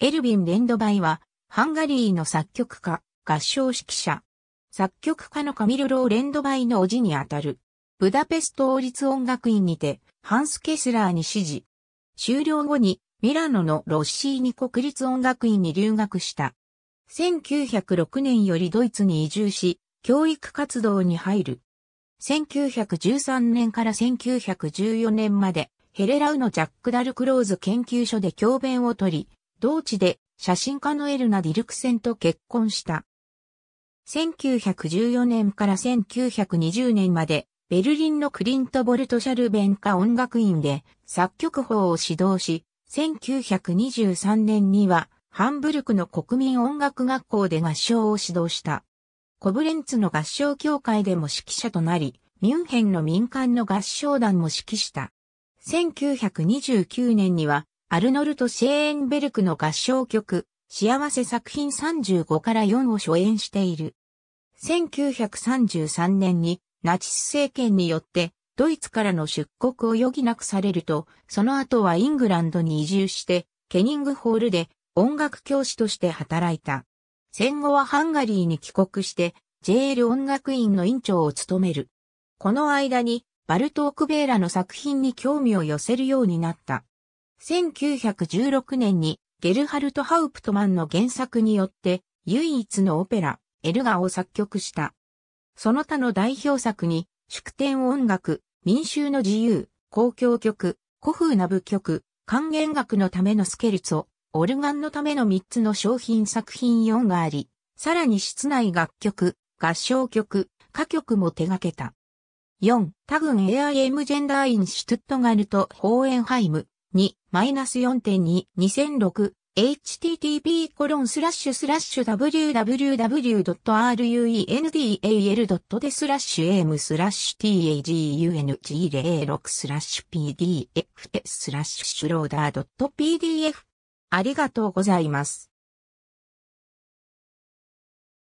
エルビン・レンドバイは、ハンガリーの作曲家、合唱指揮者。作曲家のカミル・ロー・レンドバイの叔父にあたる。ブダペスト王立音楽院にて、ハンス・ケスラーに指示。終了後に、ミラノのロッシーニ国立音楽院に留学した。1906年よりドイツに移住し、教育活動に入る。1913年から1914年まで、ヘレラウのジャック・ダルクローズ研究所で教鞭を取り、同地で写真家のエルナ・ディルクセンと結婚した。1914年から1920年まで、ベルリンのクリント・ボルト・シャルベンカ音楽院で作曲法を指導し、1923年には、ハンブルクの国民音楽学校で合唱を指導した。コブレンツの合唱協会でも指揮者となり、ミュンヘンの民間の合唱団も指揮した。1929年にはアルノルト・シェーンベルクの合唱曲、幸せ作品35から4を初演している。1933年にナチス政権によってドイツからの出国を余儀なくされると、その後はイングランドに移住して、ケニングホールで音楽教師として働いた。戦後はハンガリーに帰国して、JL 音楽院の院長を務める。この間に、バルトークベーラの作品に興味を寄せるようになった。1916年にゲルハルト・ハウプトマンの原作によって唯一のオペラ、エルガを作曲した。その他の代表作に、祝典音楽、民衆の自由、公共曲、古風な舞曲、還元楽のためのスケルツォ、オルガンのための3つの商品作品4があり、さらに室内楽曲、合唱曲、歌曲も手掛けた。4、他エ AIM ジェンダーインシュトゥットガルト・ホーエンハイム、2-4.2-2006 http コロンスラッシュスラッシュ www.ruendal.de ラッシュ am スラッシュ t a g u n g 0 6スラッシュ pdfs スラッシュシュローダー .pdf ありがとうございます。